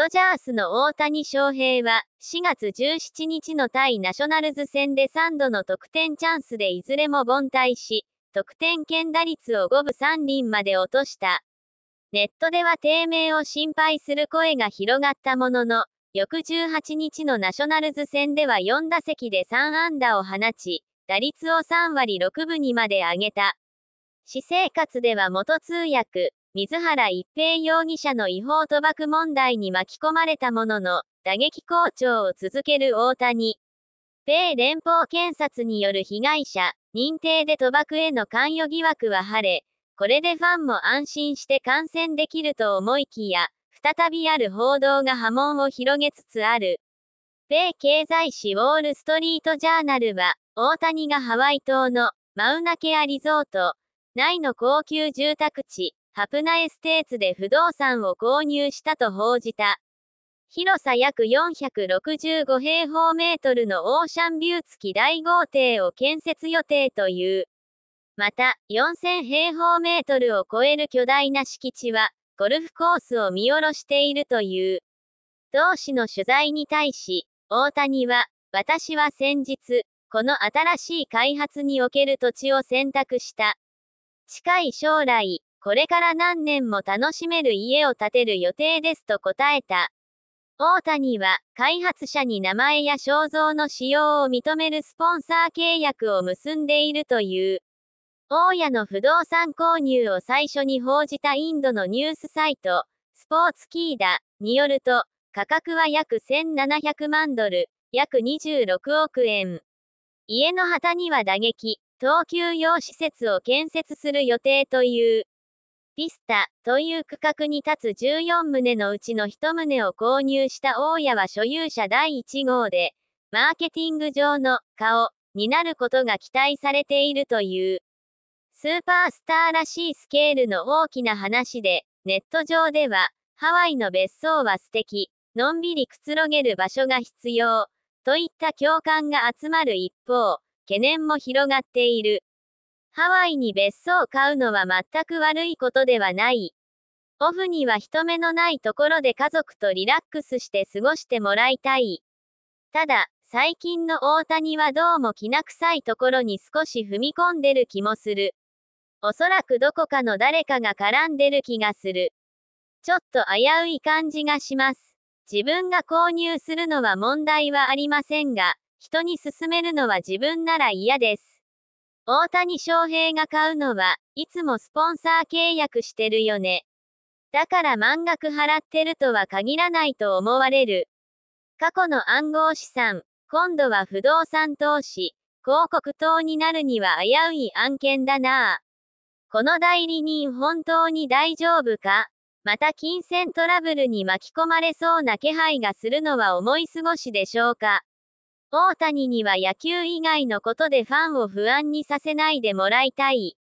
ドジャースの大谷翔平は、4月17日の対ナショナルズ戦で3度の得点チャンスでいずれも凡退し、得点圏打率を5分3厘まで落とした。ネットでは低迷を心配する声が広がったものの、翌18日のナショナルズ戦では4打席で3安打を放ち、打率を3割6分にまで上げた。私生活では元通訳、水原一平容疑者の違法賭博問題に巻き込まれたものの、打撃好調を続ける大谷。米連邦検察による被害者、認定で賭博への関与疑惑は晴れ、これでファンも安心して観戦できると思いきや、再びある報道が波紋を広げつつある。米経済誌ウォール・ストリート・ジャーナルは、大谷がハワイ島のマウナケアリゾート内の高級住宅地、ハプナエステーツで不動産を購入したと報じた。広さ約465平方メートルのオーシャンビュー付き大豪邸を建設予定という。また、4000平方メートルを超える巨大な敷地は、ゴルフコースを見下ろしているという。同氏の取材に対し、大谷は、私は先日、この新しい開発における土地を選択した。近い将来、これから何年も楽しめる家を建てる予定ですと答えた。大谷は、開発者に名前や肖像の使用を認めるスポンサー契約を結んでいるという。大家の不動産購入を最初に報じたインドのニュースサイト、スポーツキーダによると、価格は約1700万ドル、約26億円。家の旗には打撃、東急用施設を建設する予定という。ビスタという区画に立つ14棟のうちの1棟を購入した大家は所有者第1号で、マーケティング上の顔になることが期待されているという。スーパースターらしいスケールの大きな話で、ネット上では、ハワイの別荘は素敵、のんびりくつろげる場所が必要、といった共感が集まる一方、懸念も広がっている。ハワイに別荘を買うのは全く悪いことではない。オフには人目のないところで家族とリラックスして過ごしてもらいたい。ただ、最近の大谷はどうもきな臭いところに少し踏み込んでる気もする。おそらくどこかの誰かが絡んでる気がする。ちょっと危うい感じがします。自分が購入するのは問題はありませんが、人に勧めるのは自分なら嫌です。大谷翔平が買うのはいつもスポンサー契約してるよね。だから満額払ってるとは限らないと思われる。過去の暗号資産、今度は不動産投資、広告塔になるには危うい案件だなこの代理人本当に大丈夫かまた金銭トラブルに巻き込まれそうな気配がするのは思い過ごしでしょうか大谷には野球以外のことでファンを不安にさせないでもらいたい。